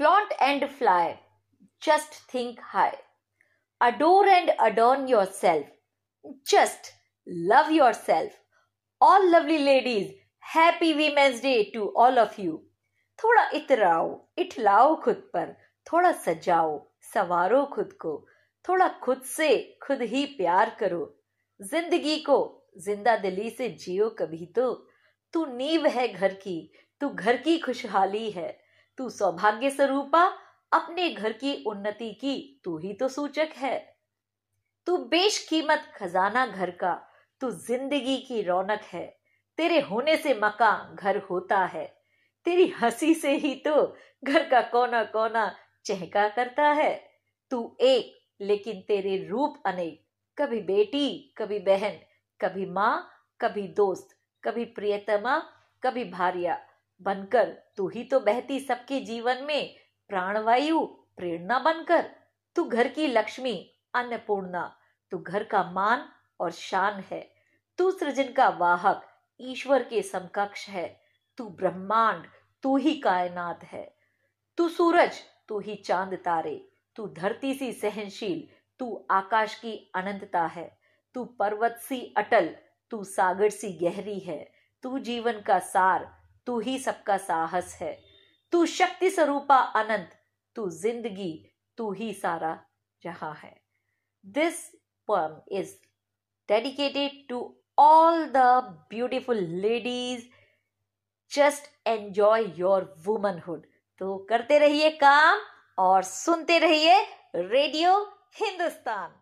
flaunt and fly, just think high. Adore and adorn yourself, just love yourself. All lovely ladies, happy women's day to all of you थोड़ा इतराओ इठलाओ खुद पर थोड़ा सजाओ संवारो खुद को थोड़ा खुद से खुद ही प्यार करो जिंदगी को जिंदा दिली से जियो कभी तो तू नींव है घर की तू घर की खुशहाली है तू सौभाग्य स्वरूपा अपने घर की उन्नति की तू ही तो सूचक है तू बेश कीमत खजाना घर का तू जिंदगी की रौनक है तेरे होने से मकान घर होता है तेरी हंसी से ही तो घर का कोना कोना चहका करता है तू एक लेकिन तेरे रूप अनेक कभी बेटी कभी बहन कभी माँ कभी दोस्त कभी प्रियतमा कभी भारिया बनकर तू ही तो बहती सबके जीवन में प्राणवायु प्रेरणा बनकर तू घर की लक्ष्मी अन्नपूर्णा तू घर का मान और शान है तू सृजन का वाहक ईश्वर के समकक्ष है तू ब्रह्मांड तू ही कायनात है तू सूरज तू ही चांद तारे तू धरती सी सहनशील तू आकाश की अनंतता है तू पर्वत सी अटल तू सागर सी गहरी है तू जीवन का सार तू ही सबका साहस है तू शक्ति स्वरूपा अनंत तू जिंदगी तू ही सारा जहां है this poem is dedicated to all the beautiful ladies just enjoy your womanhood तो करते रहिए काम और सुनते रहिए रेडियो हिंदुस्तान